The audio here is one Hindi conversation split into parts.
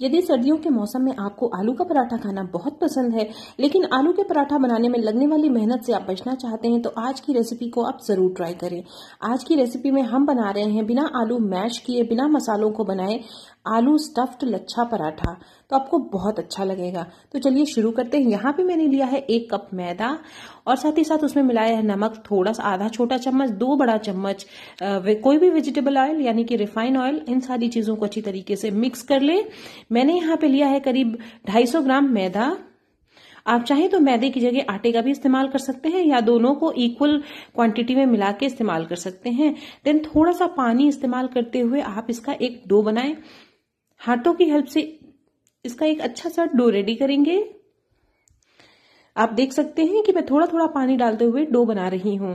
यदि सर्दियों के मौसम में आपको आलू का पराठा खाना बहुत पसंद है लेकिन आलू के पराठा बनाने में लगने वाली मेहनत से आप बचना चाहते हैं तो आज की रेसिपी को आप जरूर ट्राई करें आज की रेसिपी में हम बना रहे हैं बिना आलू मैश किए बिना मसालों को बनाए आलू स्टफ्ड लच्छा पराठा तो आपको बहुत अच्छा लगेगा तो चलिए शुरू करते हैं यहाँ पे मैंने लिया है एक कप मैदा और साथ ही साथ उसमें मिलाया है नमक थोड़ा सा आधा छोटा चम्मच दो बड़ा चम्मच कोई भी वेजिटेबल ऑयल यानी कि रिफाइन ऑयल इन सारी चीज़ों को अच्छी तरीके से मिक्स कर लें मैंने यहाँ पे लिया है करीब 250 ग्राम मैदा आप चाहें तो मैदे की जगह आटे का भी इस्तेमाल कर सकते हैं या दोनों को इक्वल क्वांटिटी में मिला के इस्तेमाल कर सकते हैं देन थोड़ा सा पानी इस्तेमाल करते हुए आप इसका एक डो बनाएं हाथों की हेल्प से इसका एक अच्छा सा डो रेडी करेंगे आप देख सकते हैं कि मैं थोड़ा थोड़ा पानी डालते हुए डो बना रही हूं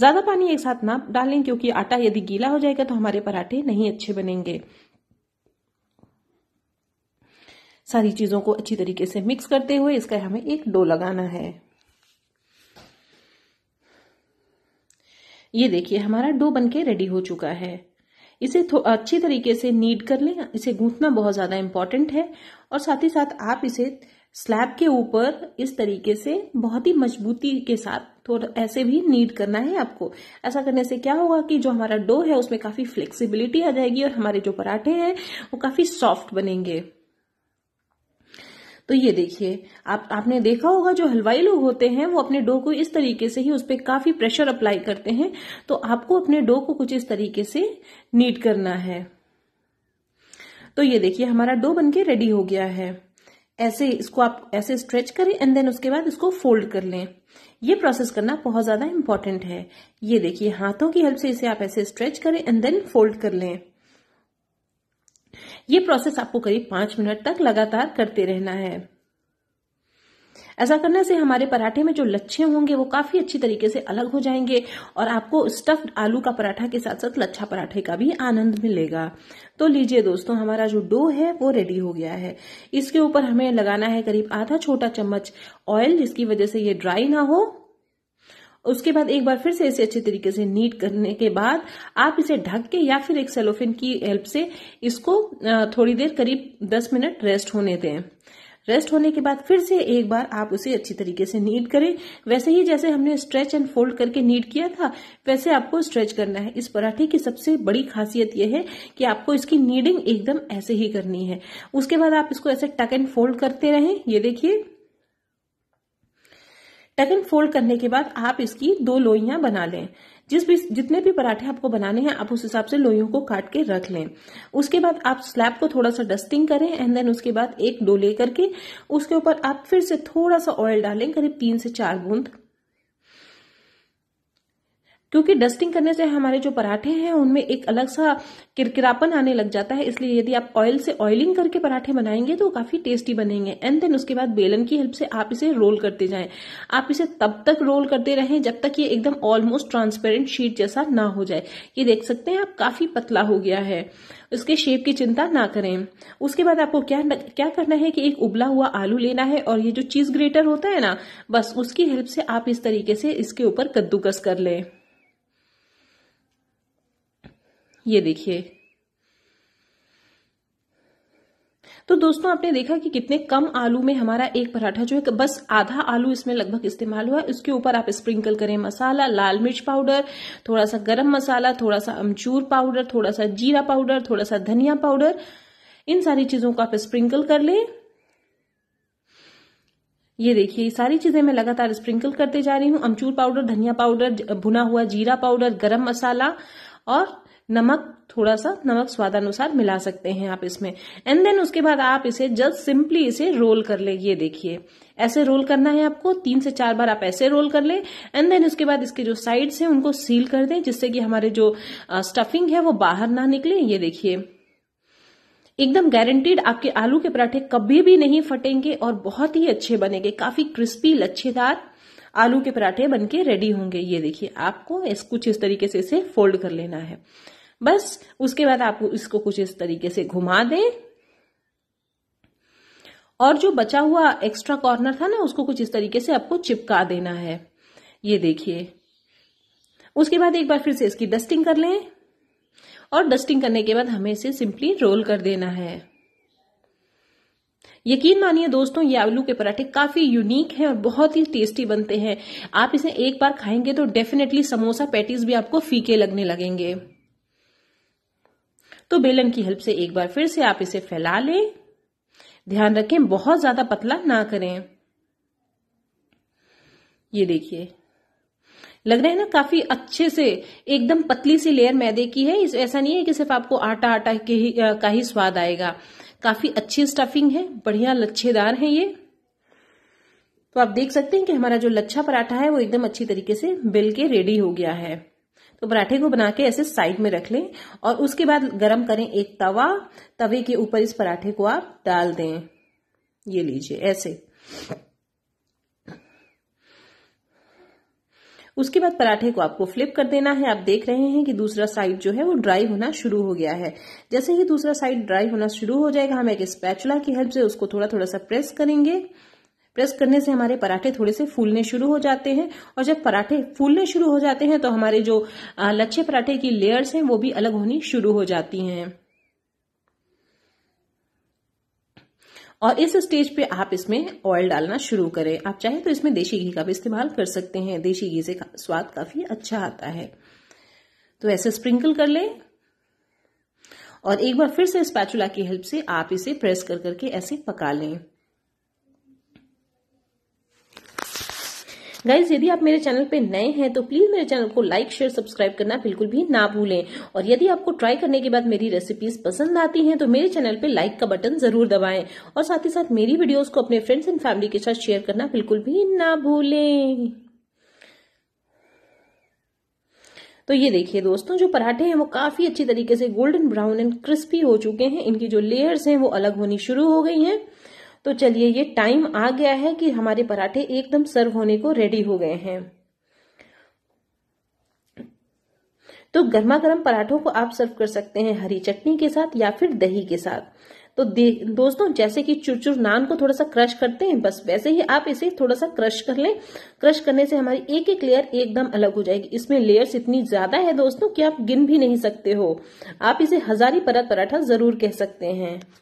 ज्यादा पानी एक साथ ना डालें क्योंकि आटा यदि गीला हो जाएगा तो हमारे पराठे नहीं अच्छे बनेंगे सारी चीज़ों को अच्छी तरीके से मिक्स करते हुए इसका हमें एक डो लगाना है ये देखिए हमारा डो बनके रेडी हो चुका है इसे अच्छी तरीके से नीड कर लें इसे गूंथना बहुत ज़्यादा इंपॉर्टेंट है और साथ ही साथ आप इसे स्लैब के ऊपर इस तरीके से बहुत ही मजबूती के साथ थोड़ा ऐसे भी नीड करना है आपको ऐसा करने से क्या होगा कि जो हमारा डो है उसमें काफ़ी फ्लेक्सिबिलिटी आ जाएगी और हमारे जो पराठे हैं वो काफ़ी सॉफ्ट बनेंगे तो ये देखिए आप आपने देखा होगा जो हलवाई लोग होते हैं वो अपने डो को इस तरीके से ही उस पर काफी प्रेशर अप्लाई करते हैं तो आपको अपने डो को कुछ इस तरीके से नीट करना है तो ये देखिए हमारा डो बनके रेडी हो गया है ऐसे इसको आप ऐसे स्ट्रेच करें एंड देन उसके बाद इसको फोल्ड कर लें ये प्रोसेस करना बहुत ज्यादा इंपॉर्टेंट है ये देखिए हाथों की हेल्प से इसे आप ऐसे स्ट्रेच करें एंड देन फोल्ड कर लें ये प्रोसेस आपको करीब पांच मिनट तक लगातार करते रहना है ऐसा करने से हमारे पराठे में जो लच्छे होंगे वो काफी अच्छी तरीके से अलग हो जाएंगे और आपको स्टफ्ड आलू का पराठा के साथ साथ लच्छा पराठे का भी आनंद मिलेगा तो लीजिए दोस्तों हमारा जो डो है वो रेडी हो गया है इसके ऊपर हमें लगाना है करीब आधा छोटा चम्मच ऑयल जिसकी वजह से ये ड्राई ना हो उसके बाद एक बार फिर से इसे अच्छे तरीके से नीट करने के बाद आप इसे ढक के या फिर एक सेलोफिन की हेल्प से इसको थोड़ी देर करीब दस मिनट रेस्ट होने दें रेस्ट होने के बाद फिर से एक बार आप उसे अच्छी तरीके से नीट करें वैसे ही जैसे हमने स्ट्रेच एंड फोल्ड करके नीट किया था वैसे आपको स्ट्रेच करना है इस पराठे की सबसे बड़ी खासियत यह है कि आपको इसकी नीडिंग एकदम ऐसे ही करनी है उसके बाद आप इसको ऐसे टक एंड फोल्ड करते रहें ये देखिए सेकेंड फोल्ड करने के बाद आप इसकी दो लोइया बना लें जिस भी जितने भी पराठे आपको बनाने हैं आप उस हिसाब से लोइयों को काट के रख लें उसके बाद आप स्लैब को थोड़ा सा डस्टिंग करें एंड देन उसके बाद एक डो ले करके उसके ऊपर आप फिर से थोड़ा सा ऑयल डालें करीब तीन से चार बूंद क्योंकि डस्टिंग करने से हमारे जो पराठे हैं उनमें एक अलग सा किरकिरापन आने लग जाता है इसलिए यदि आप ऑयल से ऑयलिंग करके पराठे बनाएंगे तो काफी टेस्टी बनेंगे एंड देन उसके बाद बेलन की हेल्प से आप इसे रोल करते जाएं आप इसे तब तक रोल करते रहें जब तक ये एकदम ऑलमोस्ट ट्रांसपेरेंट शीट जैसा ना हो जाए ये देख सकते हैं आप काफी पतला हो गया है उसके शेप की चिंता ना करें उसके बाद आपको क्या क्या करना है कि एक उबला हुआ आलू लेना है और ये जो चीज ग्रेटर होता है ना बस उसकी हेल्प से आप इस तरीके से इसके ऊपर कद्दूकस कर लें ये देखिए तो दोस्तों आपने देखा कि कितने कम आलू में हमारा एक पराठा जो है बस आधा आलू इसमें लगभग इस्तेमाल हुआ है उसके ऊपर आप स्प्रिंकल करें मसाला लाल मिर्च पाउडर थोड़ा सा गरम मसाला थोड़ा सा अमचूर पाउडर थोड़ा सा जीरा पाउडर थोड़ा सा धनिया पाउडर इन सारी चीजों को आप स्प्रिंकल कर लें ये देखिए सारी चीजें मैं लगातार स्प्रिंकल करते जा रही हूं अमचूर पाउडर धनिया पाउडर भुना हुआ जीरा पाउडर गरम मसाला और नमक थोड़ा सा नमक स्वादानुसार मिला सकते हैं आप इसमें एंड देन उसके बाद आप इसे जस्ट सिंपली इसे रोल कर ले ये देखिए ऐसे रोल करना है आपको तीन से चार बार आप ऐसे रोल कर ले एंड देन उसके बाद इसके जो साइड्स हैं उनको सील कर दें जिससे कि हमारे जो स्टफिंग है वो बाहर ना निकले ये देखिए एकदम गारंटीड आपके आलू के पराठे कभी भी नहीं फटेंगे और बहुत ही अच्छे बनेंगे काफी क्रिस्पी लच्छेदार आलू के पराठे बनके रेडी होंगे ये देखिए आपको इस कुछ इस तरीके से इसे फोल्ड कर लेना है बस उसके बाद आप इसको कुछ इस तरीके से घुमा दें और जो बचा हुआ एक्स्ट्रा कॉर्नर था ना उसको कुछ इस तरीके से आपको चिपका देना है ये देखिए उसके बाद एक बार फिर से इसकी डस्टिंग कर लें और डस्टिंग करने के बाद हमें इसे सिंपली रोल कर देना है यकीन मानिए दोस्तों ये आलू के पराठे काफी यूनिक हैं और बहुत ही टेस्टी बनते हैं आप इसे एक बार खाएंगे तो डेफिनेटली समोसा पैटीज भी आपको फीके लगने लगेंगे तो बेलन की हेल्प से एक बार फिर से आप इसे फैला लें ध्यान रखें बहुत ज्यादा पतला ना करें ये देखिए लग रहा है ना काफी अच्छे से एकदम पतली सी लेयर मैदे की है ऐसा नहीं है कि सिर्फ आपको आटा आटा के ही आ, का ही स्वाद आएगा काफी अच्छी स्टफिंग है बढ़िया लच्छेदार है ये तो आप देख सकते हैं कि हमारा जो लच्छा पराठा है वो एकदम अच्छी तरीके से बिल के रेडी हो गया है तो पराठे को बना के ऐसे साइड में रख लें और उसके बाद गरम करें एक तवा तवे के ऊपर इस पराठे को आप डाल दें ये लीजिए ऐसे उसके बाद पराठे को आपको फ्लिप कर देना है आप देख रहे हैं कि दूसरा साइड जो है वो ड्राई होना शुरू हो गया है जैसे ही दूसरा साइड ड्राई होना शुरू हो जाएगा हम एक स्पैचुला की हेल्प से उसको थोड़ा थोड़ा सा प्रेस करेंगे प्रेस करने से हमारे पराठे थोड़े से फूलने शुरू हो जाते हैं और जब पराठे फूलने शुरू हो जाते हैं तो हमारे जो लच्छे पराठे की लेयर्स हैं वो भी अलग होनी शुरू हो जाती हैं और इस स्टेज पे आप इसमें ऑयल डालना शुरू करें आप चाहे तो इसमें देशी घी का भी इस्तेमाल कर सकते हैं देशी घी से स्वाद काफी अच्छा आता है तो ऐसे स्प्रिंकल कर लें और एक बार फिर से स्पैचुला की हेल्प से आप इसे प्रेस कर करके ऐसे पका लें गाइज यदि आप मेरे चैनल पे नए हैं तो प्लीज मेरे चैनल को लाइक शेयर सब्सक्राइब करना बिल्कुल भी ना भूलें और यदि आपको ट्राई करने के बाद मेरी रेसिपीज पसंद आती हैं तो मेरे चैनल पे लाइक का बटन जरूर दबाएं और साथ ही साथ मेरी वीडियोस को अपने फ्रेंड्स एंड फैमिली के साथ शेयर करना बिल्कुल भी ना भूलें तो ये देखिए दोस्तों जो पराठे हैं वो काफी अच्छी तरीके से गोल्डन ब्राउन एंड क्रिस्पी हो चुके हैं इनकी जो लेयर्स हैं वो अलग होनी शुरू हो गई हैं तो चलिए ये टाइम आ गया है कि हमारे पराठे एकदम सर्व होने को रेडी हो गए हैं तो गर्मा गर्म पराठों को आप सर्व कर सकते हैं हरी चटनी के साथ या फिर दही के साथ तो दोस्तों जैसे कि चुरचुर नान को थोड़ा सा क्रश करते हैं बस वैसे ही आप इसे थोड़ा सा क्रश कर लें क्रश करने से हमारी एक एक लेयर एकदम अलग हो जाएगी इसमें लेयर्स इतनी ज्यादा है दोस्तों कि आप गिन भी नहीं सकते हो आप इसे हजारी परत पराठा जरूर कह सकते हैं